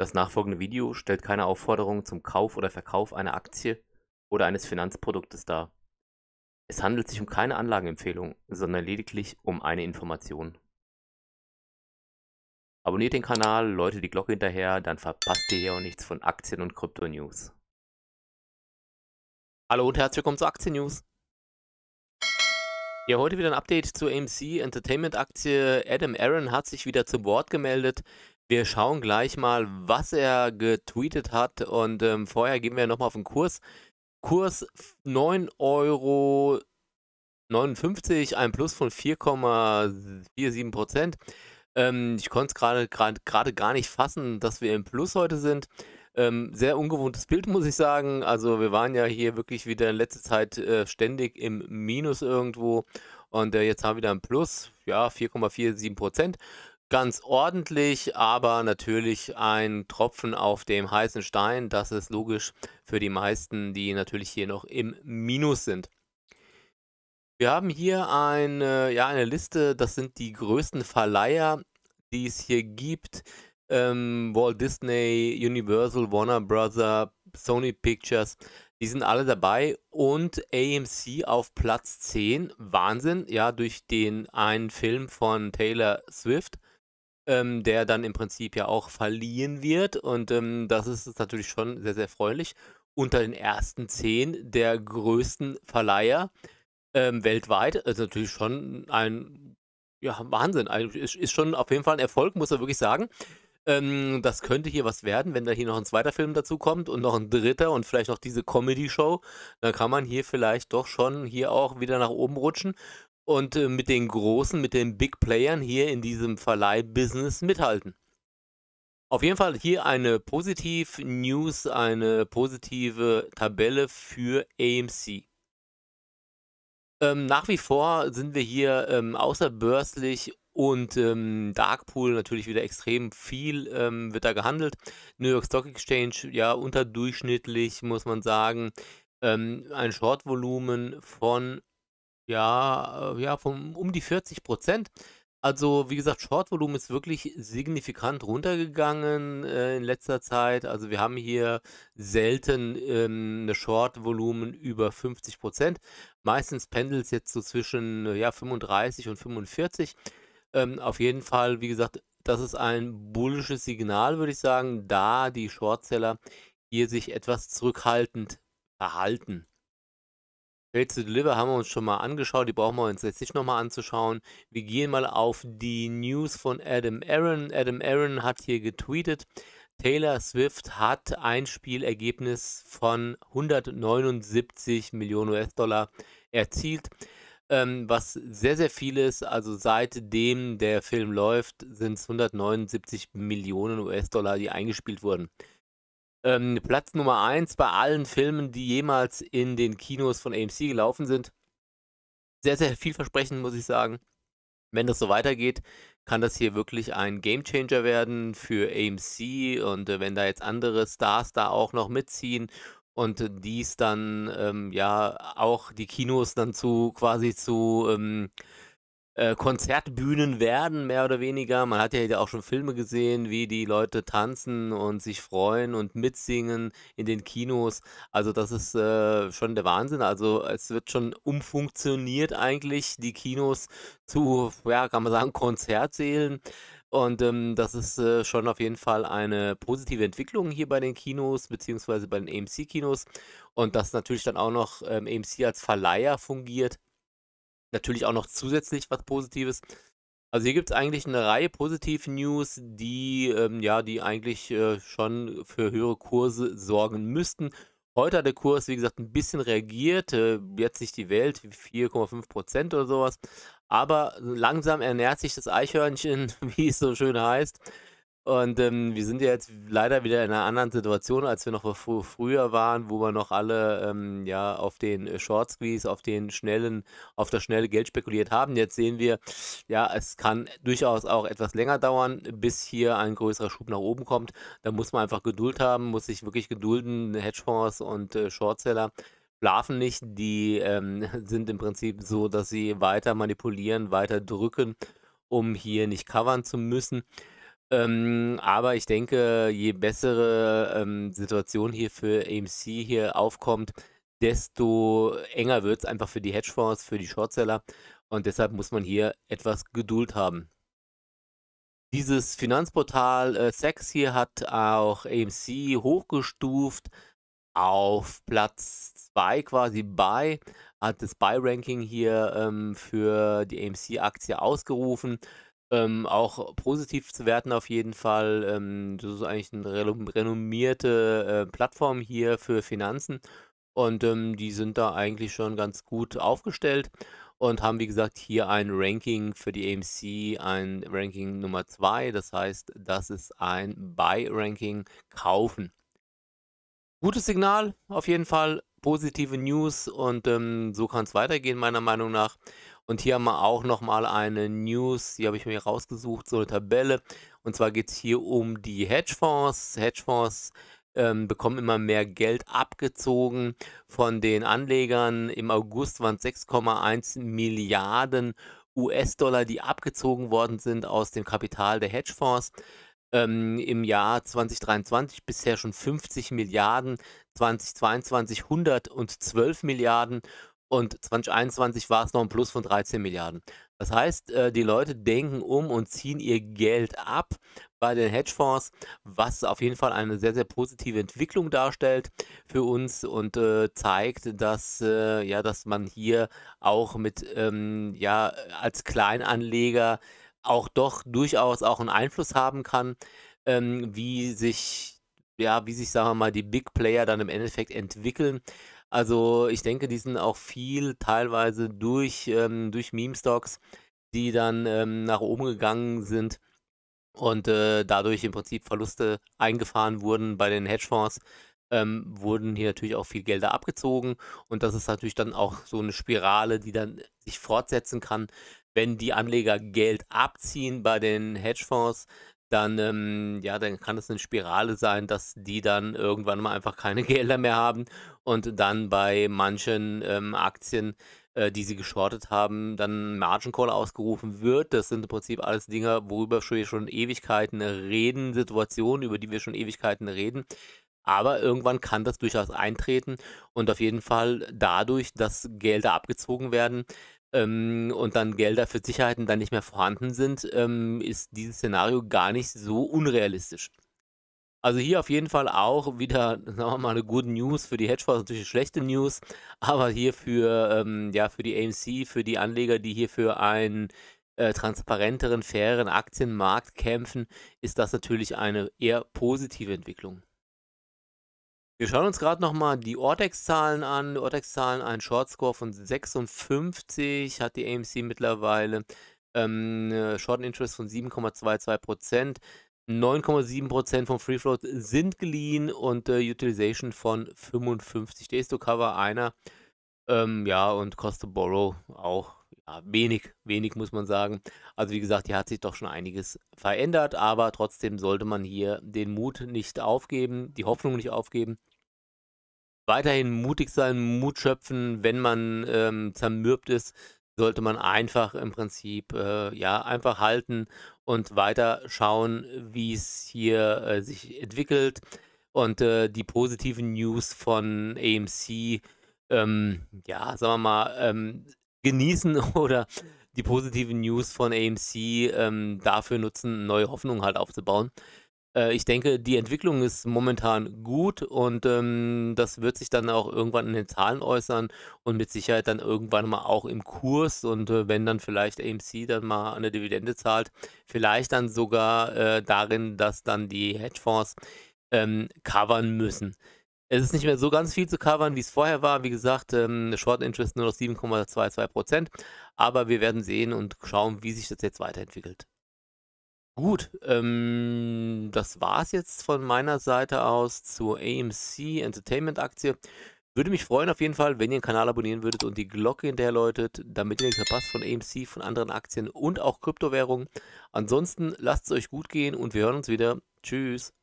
Das nachfolgende Video stellt keine Aufforderung zum Kauf oder Verkauf einer Aktie oder eines Finanzproduktes dar. Es handelt sich um keine Anlageempfehlung, sondern lediglich um eine Information. Abonniert den Kanal, läutet die Glocke hinterher, dann verpasst ihr hier auch nichts von Aktien und Krypto-News. Hallo und herzlich willkommen zu Aktien-News. Ja, heute wieder ein Update zur AMC Entertainment Aktie. Adam Aaron hat sich wieder zu Wort gemeldet. Wir schauen gleich mal, was er getweetet hat und ähm, vorher gehen wir nochmal auf den Kurs. Kurs 9,59 Euro, ein Plus von 4,47 Prozent. Ähm, ich konnte es gerade gar nicht fassen, dass wir im Plus heute sind. Ähm, sehr ungewohntes Bild, muss ich sagen. Also wir waren ja hier wirklich wieder in letzter Zeit äh, ständig im Minus irgendwo. Und äh, jetzt haben wir wieder ein Plus, ja, 4,47 Prozent ganz ordentlich, aber natürlich ein Tropfen auf dem heißen Stein. Das ist logisch für die meisten, die natürlich hier noch im Minus sind. Wir haben hier eine, ja, eine Liste, das sind die größten Verleiher, die es hier gibt. Ähm, Walt Disney, Universal, Warner Bros., Sony Pictures, die sind alle dabei und AMC auf Platz 10. Wahnsinn, ja, durch den einen Film von Taylor Swift ähm, der dann im Prinzip ja auch verliehen wird. Und ähm, das ist natürlich schon sehr, sehr freundlich. Unter den ersten zehn der größten Verleiher ähm, weltweit ist also natürlich schon ein ja, Wahnsinn. ist, ist, schon auf jeden Fall ein Erfolg, muss man wirklich sagen. Ähm, das könnte hier was werden, wenn da hier noch ein zweiter Film dazu kommt und noch ein dritter und vielleicht noch diese Comedy-Show. Dann kann man hier vielleicht doch schon hier auch wieder nach oben rutschen und äh, mit den großen, mit den Big Playern hier in diesem Verleihbusiness mithalten. Auf jeden Fall hier eine positive News, eine positive Tabelle für AMC. Ähm, nach wie vor sind wir hier ähm, außerbörslich und ähm, Darkpool natürlich wieder extrem viel ähm, wird da gehandelt. New York Stock Exchange, ja, unterdurchschnittlich muss man sagen. Ähm, ein Shortvolumen von ja, äh, ja, von um die 40 Prozent. Also, wie gesagt, Shortvolumen ist wirklich signifikant runtergegangen äh, in letzter Zeit. Also, wir haben hier selten ähm, eine Shortvolumen über 50 Prozent. Meistens pendelt es jetzt so zwischen äh, ja, 35 und 45. Ähm, auf jeden Fall, wie gesagt, das ist ein bullisches Signal, würde ich sagen, da die Shortseller hier sich etwas zurückhaltend verhalten. Fail to Deliver haben wir uns schon mal angeschaut, die brauchen wir uns jetzt nicht nochmal anzuschauen. Wir gehen mal auf die News von Adam Aaron. Adam Aaron hat hier getweetet, Taylor Swift hat ein Spielergebnis von 179 Millionen US-Dollar erzielt, ähm, was sehr, sehr viel ist. Also seitdem der Film läuft, sind es 179 Millionen US-Dollar, die eingespielt wurden. Ähm, Platz Nummer 1 bei allen Filmen, die jemals in den Kinos von AMC gelaufen sind. Sehr, sehr vielversprechend, muss ich sagen. Wenn das so weitergeht, kann das hier wirklich ein Gamechanger werden für AMC und äh, wenn da jetzt andere Stars da auch noch mitziehen und dies dann ähm, ja auch die Kinos dann zu quasi zu ähm, äh, Konzertbühnen werden, mehr oder weniger. Man hat ja auch schon Filme gesehen, wie die Leute tanzen und sich freuen und mitsingen in den Kinos. Also das ist äh, schon der Wahnsinn. Also es wird schon umfunktioniert eigentlich, die Kinos zu, ja, kann man sagen, Konzertsälen. Und ähm, das ist äh, schon auf jeden Fall eine positive Entwicklung hier bei den Kinos, beziehungsweise bei den AMC-Kinos. Und dass natürlich dann auch noch ähm, AMC als Verleiher fungiert, natürlich auch noch zusätzlich was Positives. Also hier gibt es eigentlich eine Reihe positiven News, die ähm, ja, die eigentlich äh, schon für höhere Kurse sorgen müssten. Heute hat der Kurs, wie gesagt, ein bisschen reagiert, äh, jetzt nicht die Welt, 4,5% oder sowas. Aber langsam ernährt sich das Eichhörnchen, wie es so schön heißt. Und ähm, wir sind ja jetzt leider wieder in einer anderen Situation, als wir noch fr früher waren, wo wir noch alle ähm, ja auf den äh, Short Squeeze, auf den schnellen, auf das schnelle Geld spekuliert haben. Jetzt sehen wir, ja, es kann durchaus auch etwas länger dauern, bis hier ein größerer Schub nach oben kommt. Da muss man einfach Geduld haben, muss sich wirklich gedulden. Hedgefonds und äh, Shortseller schlafen nicht, die ähm, sind im Prinzip so, dass sie weiter manipulieren, weiter drücken, um hier nicht covern zu müssen. Ähm, aber ich denke, je bessere ähm, Situation hier für AMC hier aufkommt, desto enger wird es einfach für die Hedgefonds, für die Shortseller. Und deshalb muss man hier etwas Geduld haben. Dieses Finanzportal äh, Sex hier hat auch AMC hochgestuft auf Platz 2 quasi bei, hat das Buy-Ranking hier ähm, für die AMC-Aktie ausgerufen. Ähm, auch positiv zu werten auf jeden Fall. Ähm, das ist eigentlich eine renommierte äh, Plattform hier für Finanzen und ähm, die sind da eigentlich schon ganz gut aufgestellt und haben, wie gesagt, hier ein Ranking für die AMC, ein Ranking Nummer 2. Das heißt, das ist ein Buy-Ranking kaufen gutes Signal, auf jeden Fall positive News und ähm, so kann es weitergehen, meiner Meinung nach. Und hier haben wir auch nochmal eine News, die habe ich mir rausgesucht, so eine Tabelle. Und zwar geht es hier um die Hedgefonds. Hedgefonds ähm, bekommen immer mehr Geld abgezogen von den Anlegern. Im August waren es 6,1 Milliarden US-Dollar, die abgezogen worden sind aus dem Kapital der Hedgefonds ähm, im Jahr 2023 bisher schon 50 Milliarden, 2022 112 Milliarden und 2021 war es noch ein Plus von 13 Milliarden. Das heißt, äh, die Leute denken um und ziehen ihr Geld ab bei den Hedgefonds, was auf jeden Fall eine sehr, sehr positive Entwicklung darstellt für uns und äh, zeigt, dass, äh, ja, dass man hier auch mit, ähm, ja, als Kleinanleger auch doch durchaus auch einen Einfluss haben kann, ähm, wie sich, ja, wie sich, sagen wir mal, die Big Player dann im Endeffekt entwickeln. Also ich denke, die sind auch viel teilweise durch, ähm, durch Meme-Stocks, die dann ähm, nach oben gegangen sind und äh, dadurch im Prinzip Verluste eingefahren wurden bei den Hedgefonds. Ähm, wurden hier natürlich auch viel Gelder abgezogen und das ist natürlich dann auch so eine Spirale, die dann sich fortsetzen kann, wenn die Anleger Geld abziehen bei den Hedgefonds, dann, ähm, ja, dann kann es eine Spirale sein, dass die dann irgendwann mal einfach keine Gelder mehr haben und dann bei manchen ähm, Aktien, äh, die sie geschortet haben, dann Margin Call ausgerufen wird. Das sind im Prinzip alles Dinge, worüber wir schon Ewigkeiten reden, Situationen, über die wir schon Ewigkeiten reden. Aber irgendwann kann das durchaus eintreten und auf jeden Fall dadurch, dass Gelder abgezogen werden, ähm, und dann Gelder für Sicherheiten dann nicht mehr vorhanden sind, ähm, ist dieses Szenario gar nicht so unrealistisch. Also hier auf jeden Fall auch wieder, sagen wir mal, eine gute News für die Hedgefonds, natürlich eine schlechte News, aber hier für, ähm, ja, für die AMC, für die Anleger, die hier für einen äh, transparenteren, fairen Aktienmarkt kämpfen, ist das natürlich eine eher positive Entwicklung. Wir schauen uns gerade nochmal die Ortex-Zahlen an. Ortex-Zahlen, ein Short-Score von 56 hat die AMC mittlerweile. Ähm, Short Interest von 7,22%. 9,7% vom Free Float sind geliehen und äh, Utilization von 55. Days to Cover einer. Ähm, ja, und Cost to Borrow auch ja, wenig, wenig muss man sagen. Also wie gesagt, hier hat sich doch schon einiges verändert, aber trotzdem sollte man hier den Mut nicht aufgeben, die Hoffnung nicht aufgeben weiterhin mutig sein, Mut schöpfen, wenn man ähm, zermürbt ist, sollte man einfach im Prinzip äh, ja einfach halten und weiter schauen, wie es hier äh, sich entwickelt und äh, die positiven News von AMC ähm, ja sagen wir mal ähm, genießen oder die positiven News von AMC ähm, dafür nutzen, neue Hoffnungen halt aufzubauen äh, ich denke, die Entwicklung ist momentan gut und ähm, das wird sich dann auch irgendwann in den Zahlen äußern und mit Sicherheit dann irgendwann mal auch im Kurs und äh, wenn dann vielleicht AMC dann mal eine Dividende zahlt, vielleicht dann sogar äh, darin, dass dann die Hedgefonds ähm, covern müssen. Es ist nicht mehr so ganz viel zu covern, wie es vorher war. Wie gesagt, ähm, Short Interest nur noch 7,22 Prozent. Aber wir werden sehen und schauen, wie sich das jetzt weiterentwickelt. Gut, ähm, das es jetzt von meiner Seite aus zur AMC Entertainment Aktie. Würde mich freuen auf jeden Fall, wenn ihr den Kanal abonnieren würdet und die Glocke hinterher läutet, damit ihr nichts verpasst von AMC, von anderen Aktien und auch Kryptowährungen. Ansonsten lasst es euch gut gehen und wir hören uns wieder. Tschüss.